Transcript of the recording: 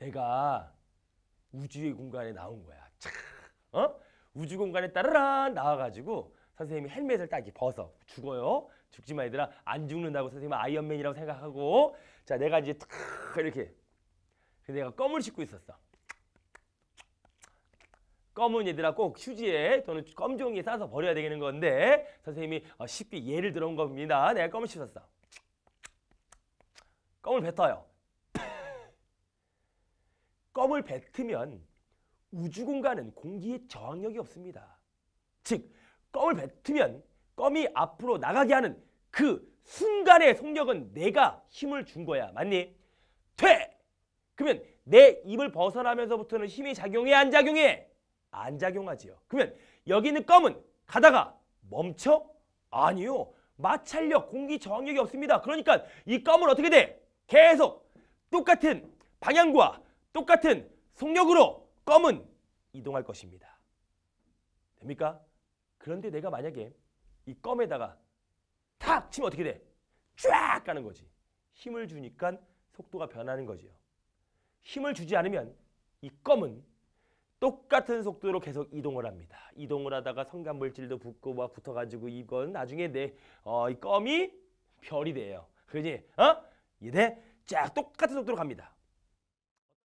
내가 우주의 공간에 나온 거야. 차, 어? 우주 공간에 따르라 나와가지고 선생님이 헬멧을 딱 이렇게 벗어 죽어요. 죽지 마 얘들아 안 죽는다고 선생님 아이언맨이라고 생각하고 자 내가 이제 탁 이렇게 근데 내가 껌을 씹고 있었어. 껌은 얘들아 꼭 휴지에 또는 껌 종이에 싸서 버려야 되는 건데 선생님이 어, 쉽게 예를 들어온 겁니다. 내가 껌을 씹었어. 껌을 뱉어요. 껌을 뱉으면 우주 공간은 공기의 저항력이 없습니다. 즉, 껌을 뱉으면 껌이 앞으로 나가게 하는 그 순간의 속력은 내가 힘을 준 거야. 맞니? 퇴! 그러면 내 입을 벗어나면서부터는 힘이 작용해 안 작용해? 안 작용하지요. 그러면 여기 있는 껌은 가다가 멈춰? 아니요. 마찰력, 공기 저항력이 없습니다. 그러니까 이 껌은 어떻게 돼? 계속 똑같은 방향과 똑같은 속력으로 껌은 이동할 것입니다. 됩니까? 그런데 내가 만약에 이 껌에다가 탁 치면 어떻게 돼? 쫙 가는 거지. 힘을 주니까 속도가 변하는 거지요. 힘을 주지 않으면 이 껌은 똑같은 속도로 계속 이동을 합니다. 이동을 하다가 성간물질도 붙고 막 붙어가지고 이건 나중에 내 어, 이 껌이 별이 돼요. 그지? 어? 이제 쫙 똑같은 속도로 갑니다.